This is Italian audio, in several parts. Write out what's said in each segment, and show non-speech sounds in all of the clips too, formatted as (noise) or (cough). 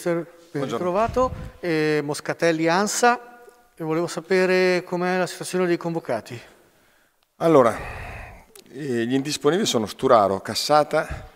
mister, ben ritrovato. Eh, Moscatelli Ansa, e volevo sapere com'è la situazione dei convocati. Allora, eh, gli indisponibili sono Sturaro, Cassata,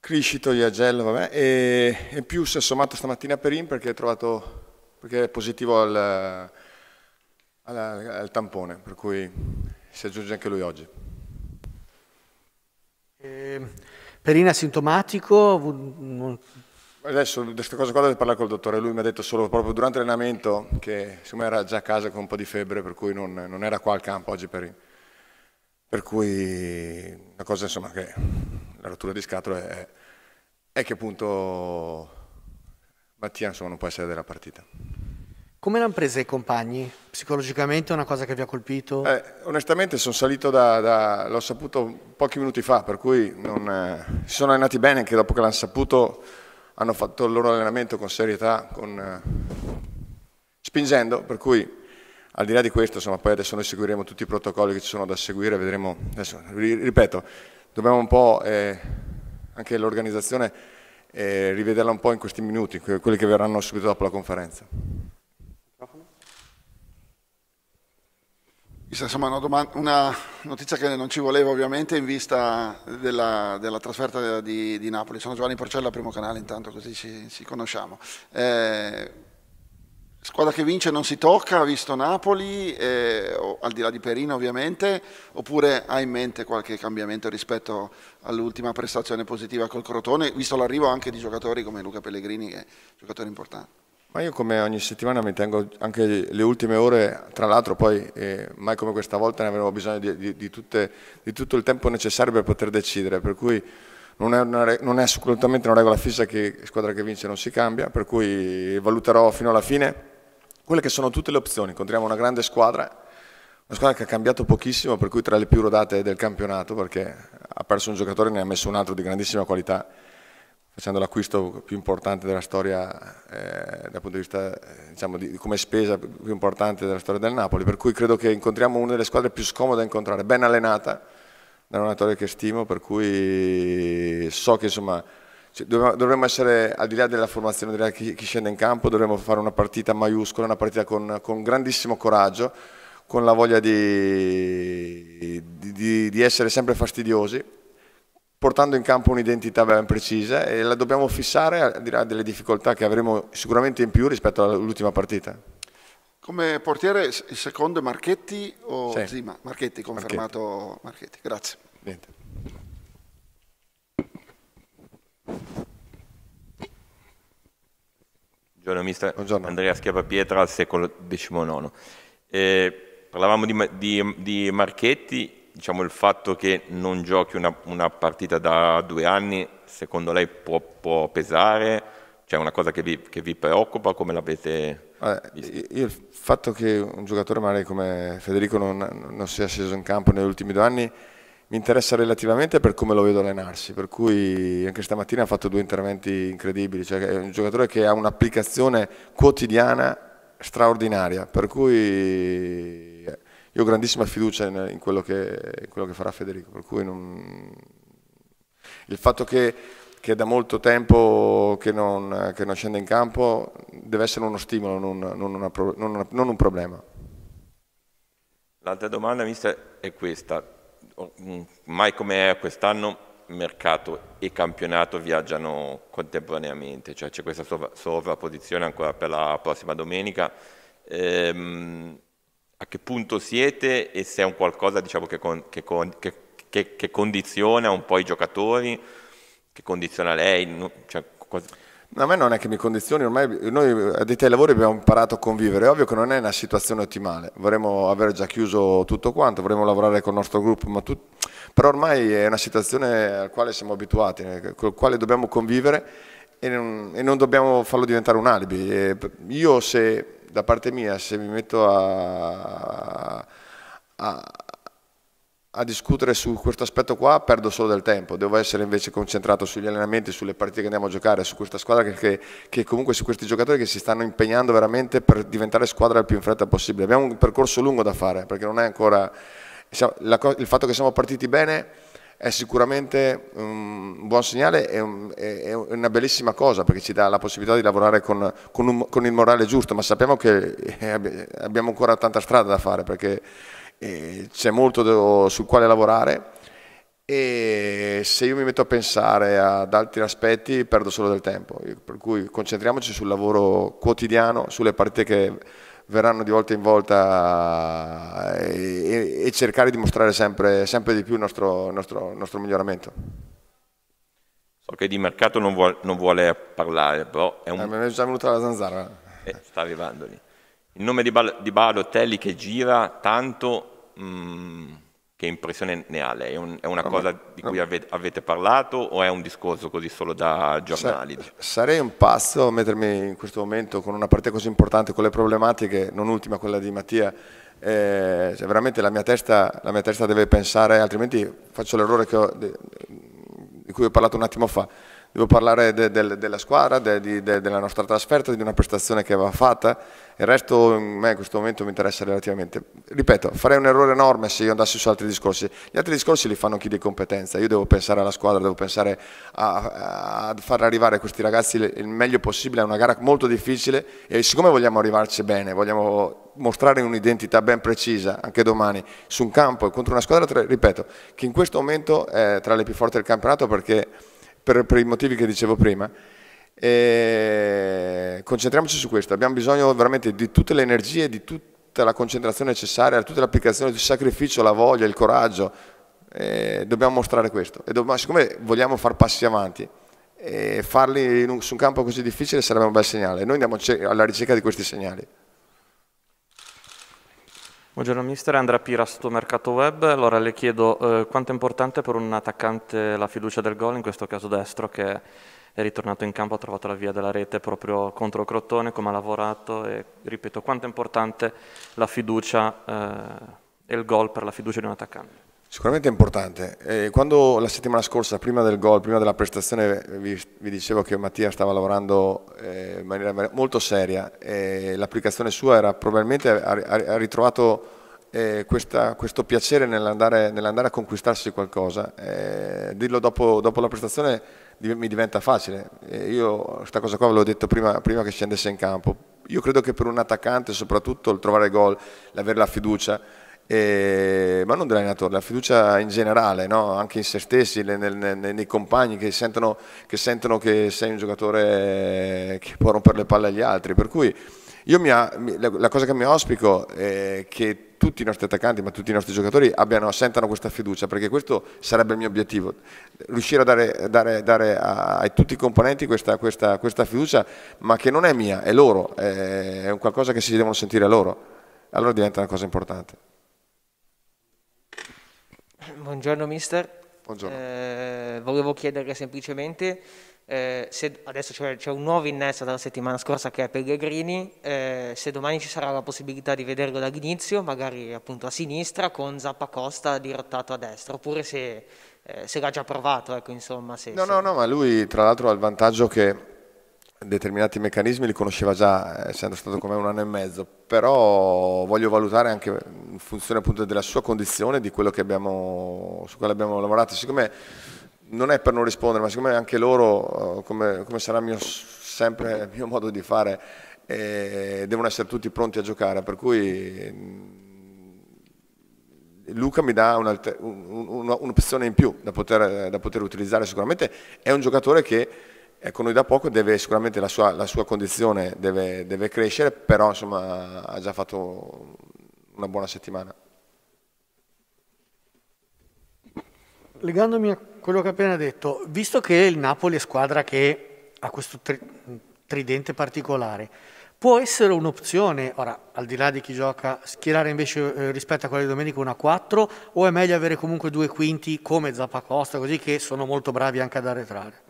Criscito, Iagello, vabbè, e, e più si è sommato stamattina Perin perché è, trovato, perché è positivo al, al, al tampone, per cui si aggiunge anche lui oggi. Eh, Perina asintomatico, Adesso di questa cosa qua devo parlare col dottore, lui mi ha detto solo proprio durante l'allenamento che insomma, era già a casa con un po' di febbre per cui non, non era qua al campo oggi per, per cui la cosa insomma che la rottura di scatole è, è che appunto Mattia insomma non può essere della partita. Come l'hanno presa i compagni? Psicologicamente è una cosa che vi ha colpito? Eh, onestamente sono salito da, da l'ho saputo pochi minuti fa, per cui non, eh, si sono allenati bene anche dopo che l'hanno saputo hanno fatto il loro allenamento con serietà, con, eh, spingendo, per cui al di là di questo, insomma, poi adesso noi seguiremo tutti i protocolli che ci sono da seguire, vedremo, adesso, ripeto, dobbiamo un po' eh, anche l'organizzazione eh, rivederla un po' in questi minuti, quelli che verranno subito dopo la conferenza. Insomma, una, domanda, una, notizia che non ci voleva ovviamente in vista della, della trasferta di, di, Napoli. Sono Giovanni Porcella, primo canale, intanto così ci, ci conosciamo. Eh, squadra che vince non si tocca, ha visto Napoli, eh, al di là di Perino ovviamente, oppure ha in mente qualche cambiamento rispetto all'ultima prestazione positiva col Crotone, visto l'arrivo anche di giocatori come Luca Pellegrini, che è un giocatore importante? Ma io come ogni settimana mi tengo anche le ultime ore, tra l'altro poi eh, mai come questa volta ne avevo bisogno di, di, di, tutte, di, tutto il tempo necessario per poter decidere, per cui non è, una, non è assolutamente una regola fissa che squadra che vince non si cambia, per cui valuterò fino alla fine quelle che sono tutte le opzioni, incontriamo una grande squadra, una squadra che ha cambiato pochissimo, per cui tra le più rodate del campionato, perché ha perso un giocatore e ne ha messo un altro di grandissima qualità facendo l'acquisto più importante della storia, eh, dal punto di vista eh, diciamo, di, come spesa più importante della storia del Napoli, per cui credo che incontriamo una delle squadre più scomode da incontrare, ben allenata, da una storia che stimo, per cui so che insomma cioè, dovremmo essere al di là della formazione, di là chi scende in campo, dovremmo fare una partita maiuscola, una partita con, con grandissimo coraggio, con la voglia di, di, di essere sempre fastidiosi portando in campo un'identità ben precisa e la dobbiamo fissare al di là delle difficoltà che avremo sicuramente in più rispetto all'ultima partita. Come portiere il secondo è Marchetti o sì. Zima? Marchetti, confermato Marchetti. Marchetti. Grazie. Niente. Buongiorno mister, Buongiorno. Andrea Schiavapietra al secolo XIX. Eh, parlavamo di, di, di Marchetti diciamo, il fatto che non giochi una, una, partita da due anni, secondo lei può, può pesare? C'è cioè, una cosa che vi, che vi preoccupa? Come l'avete eh, il fatto che un giocatore magari come Federico non, non sia sceso in campo negli ultimi due anni mi interessa relativamente per come lo vedo allenarsi, per cui anche stamattina ha fatto due interventi incredibili, cioè è un giocatore che ha un'applicazione quotidiana straordinaria, per cui io ho grandissima fiducia in, in, quello, che, in quello, che, farà Federico, per cui non... il fatto che, che, è da molto tempo che non, che non, scende in campo deve essere uno stimolo, non, non una, una, un problema. L'altra domanda, mister, è questa. Mm, mai come è quest'anno mercato e campionato viaggiano contemporaneamente, cioè c'è questa sovrapposizione ancora per la prossima domenica. Ehm, a che punto siete e se è un qualcosa diciamo, che, con, che, con, che, che, condiziona un po' i giocatori, che condiziona lei. Cioè, quasi... no, a me non è che mi condizioni, ormai noi addetti ai lavori abbiamo imparato a convivere, è ovvio che non è una situazione ottimale, vorremmo aver già chiuso tutto quanto, vorremmo lavorare con il nostro gruppo, ma tut... però ormai è una situazione alla quale siamo abituati, con la quale dobbiamo convivere e non, e non dobbiamo farlo diventare un alibi. E io se da parte mia se mi metto a, a, a discutere su questo aspetto qua perdo solo del tempo, devo essere invece concentrato sugli allenamenti, sulle partite che andiamo a giocare, su questa squadra che, che, comunque su questi giocatori che si stanno impegnando veramente per diventare squadra il più in fretta possibile. Abbiamo un percorso lungo da fare perché non è ancora... Il fatto che siamo partiti bene è sicuramente un buon segnale e è, una bellissima cosa perché ci dà la possibilità di lavorare con, con, un, con, il morale giusto, ma sappiamo che eh, abbiamo ancora tanta strada da fare perché eh, c'è molto sul quale lavorare e se io mi metto a pensare ad altri aspetti perdo solo del tempo, per cui concentriamoci sul lavoro quotidiano, sulle partite che verranno di volta in volta eh, e, e cercare di mostrare sempre, sempre di più il nostro, nostro, nostro, miglioramento. So che di mercato non vuole, non vuole parlare, però è un... Eh, mi è già venuta la zanzara. Eh, sta arrivando lì. Il nome di, Bal- di Balotelli che gira tanto... Mh mm, che impressione ne ha lei? È, un, è una vabbè, cosa di cui avete, avete, parlato o è un discorso così solo da giornali? Sa sarei un pazzo a mettermi in questo momento con una parte così importante, con le problematiche, non ultima quella di Mattia, eh, cioè veramente la mia, testa, la mia, testa, deve pensare, altrimenti faccio l'errore di cui ho parlato un attimo fa devo parlare de, de, della squadra, de, della nostra trasferta, di una prestazione che va fatta, il resto a me in questo momento mi interessa relativamente. Ripeto, farei un errore enorme se io andassi su altri discorsi, gli altri discorsi li fanno chi di competenza, io devo pensare alla squadra, devo pensare a, a far arrivare questi ragazzi il meglio possibile a una gara molto difficile e siccome vogliamo arrivarci bene, vogliamo mostrare un'identità ben precisa anche domani su un campo e contro una squadra, ripeto, che in questo momento è tra le più forti del campionato perché per, per i motivi che dicevo prima. E eh, concentriamoci su questo, abbiamo bisogno veramente di tutte le energie, di tutta la concentrazione necessaria, tutta l'applicazione il sacrificio, la voglia, il coraggio. E eh, dobbiamo mostrare questo. E dobbiamo, siccome vogliamo far passi avanti e eh, farli un, su un campo così difficile sarebbe un bel segnale. Noi andiamo alla ricerca di questi segnali. Buongiorno Mister, Andrea Pira, sotto Mercato Web. Allora le chiedo eh, quanto è importante per un attaccante la fiducia del gol, in questo caso destro, che è ritornato in campo, ha trovato la via della rete proprio contro Crotone, come ha lavorato e ripeto quanto è importante la fiducia eh, e il gol per la fiducia di un attaccante. Sicuramente è importante. Eh, quando la settimana scorsa, prima del gol, prima della prestazione, vi, vi dicevo che Mattia stava lavorando eh, in maniera molto seria e l'applicazione sua era probabilmente ha, ha ritrovato eh, questa, questo piacere nell'andare, nell'andare, a conquistarsi qualcosa. Eh, dirlo dopo, dopo, la prestazione mi diventa facile. io questa cosa qua ve l'ho detto prima, prima che scendesse in campo. Io credo che per un attaccante soprattutto il trovare gol, l'avere la fiducia, eh, ma non dell'allenatore, la fiducia in generale, no? anche in se stessi, nel, nel, nei compagni che sentono, che sentono, che sei un giocatore che può rompere le palle agli altri. Per cui io mia, la cosa che mi auspico è che tutti i nostri attaccanti, ma tutti i nostri giocatori abbiano, sentano questa fiducia, perché questo sarebbe il mio obiettivo, riuscire a dare, dare, dare a, a, tutti i componenti questa, questa, questa, fiducia, ma che non è mia, è loro, è, è un qualcosa che si devono sentire loro. Allora diventa una cosa importante. (clears throat) Buongiorno mister. Buongiorno. Eh, volevo chiedere semplicemente eh, se adesso c'è, c'è, un nuovo innesto dalla settimana scorsa che è Pellegrini, eh, se domani ci sarà la possibilità di vederlo dall'inizio, magari appunto a sinistra con Zappa Costa dirottato a destra, oppure se, eh, se l'ha già provato, ecco, insomma, se, no, se... no, no, ma lui tra l'altro ha il vantaggio che determinati meccanismi li conosceva già eh, essendo stato con me un anno e mezzo, però voglio valutare anche in funzione appunto della sua condizione, di quello che abbiamo, su quale abbiamo lavorato. Siccome non è per non rispondere, ma siccome anche loro, eh, come, come sarà mio, sempre il mio modo di fare, eh, devono essere tutti pronti a giocare, per cui mm, Luca mi dà un'opzione un, un, un in più da poter, da poter utilizzare sicuramente, è un giocatore che con ecco, noi da poco deve, sicuramente la sua, la sua condizione deve, deve, crescere, però insomma ha già fatto una buona settimana. Legandomi a quello che ho appena detto, visto che il Napoli è squadra che ha questo tri tridente particolare, può essere un'opzione, ora al di là di chi gioca, schierare invece eh, rispetto a quella di domenica una 4 o è meglio avere comunque due quinti come Zappacosta, così che sono molto bravi anche ad arretrare?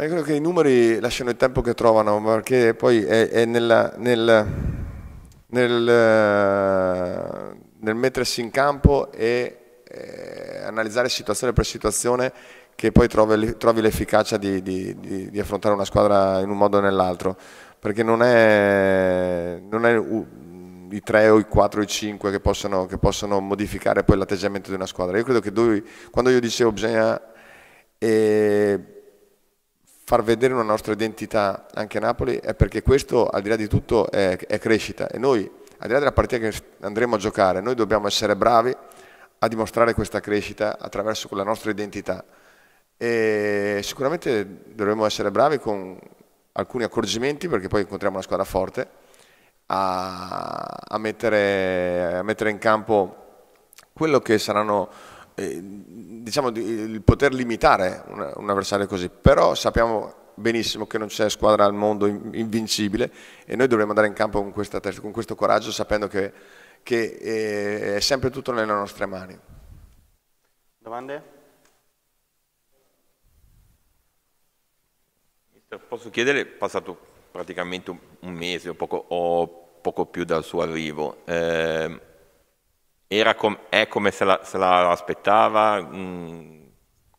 Ma io credo che i numeri lasciano il tempo che trovano, perché poi è, è nella, nel, nel, eh, nel, mettersi in campo e eh, analizzare situazione per situazione che poi trovi, trovi l'efficacia di, di, di, di, affrontare una squadra in un modo o nell'altro, perché non è, non è i tre o i quattro o i cinque che possono, che possono modificare poi l'atteggiamento di una squadra. Io credo che dove, quando io dicevo bisogna eh, far vedere una nostra identità anche a Napoli è perché questo al di là di tutto è, è crescita e noi al di là della partita che andremo a giocare noi dobbiamo essere bravi a dimostrare questa crescita attraverso la nostra identità e sicuramente dovremo essere bravi con alcuni accorgimenti perché poi incontriamo una squadra forte a, a, mettere, a mettere in campo quello che saranno eh, diciamo, di, di, poter limitare una, un avversario così, però sappiamo benissimo che non c'è squadra al mondo invincibile e noi dovremmo andare in campo con, questa, con questo coraggio sapendo che, che, eh, è sempre tutto nelle nostre mani. Domande? Posso chiedere, è passato praticamente un mese o poco, o poco più dal suo arrivo, eh, com è come se la, se la aspettava? Mm,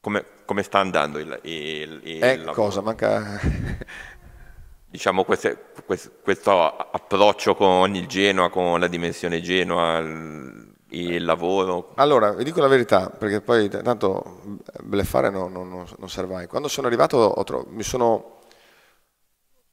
come, come, sta andando il, il, il eh, lavoro? cosa manca? diciamo queste, quest, questo approccio con il Genoa, con la dimensione Genoa, il, il lavoro? Allora, vi dico la verità, perché poi tanto bleffare non, non, non serve mai. Quando sono arrivato mi sono...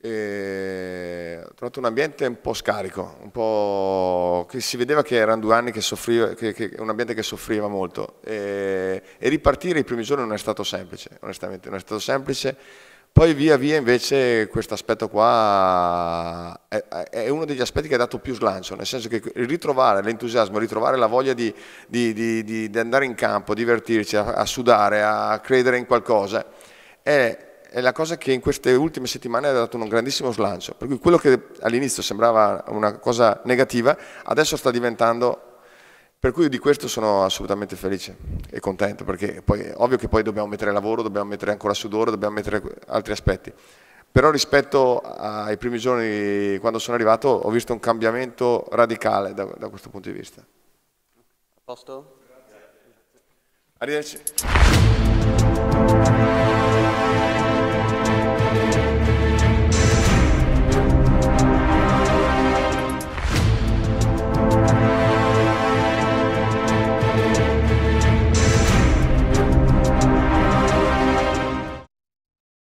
Eh, trovato un ambiente un po' scarico, un po che si vedeva che erano due anni che soffriva, che, che, un ambiente che soffriva molto e, eh, e, ripartire i primi giorni non è stato semplice, onestamente non è stato semplice, poi via via invece questo aspetto qua è, è, uno degli aspetti che ha dato più slancio, nel senso che ritrovare l'entusiasmo, ritrovare la voglia di, di, di, di andare in campo, divertirci, a, a sudare, a credere in qualcosa, è è la cosa che in queste ultime settimane ha dato un grandissimo slancio, per cui quello che all'inizio sembrava una cosa negativa, adesso sta diventando per cui di questo sono assolutamente felice e contento, perché poi è ovvio che poi dobbiamo mettere lavoro, dobbiamo mettere ancora sudore, dobbiamo mettere altri aspetti. Però rispetto ai primi giorni quando sono arrivato ho visto un cambiamento radicale da, da questo punto di vista. A posto? Grazie. Arrivederci.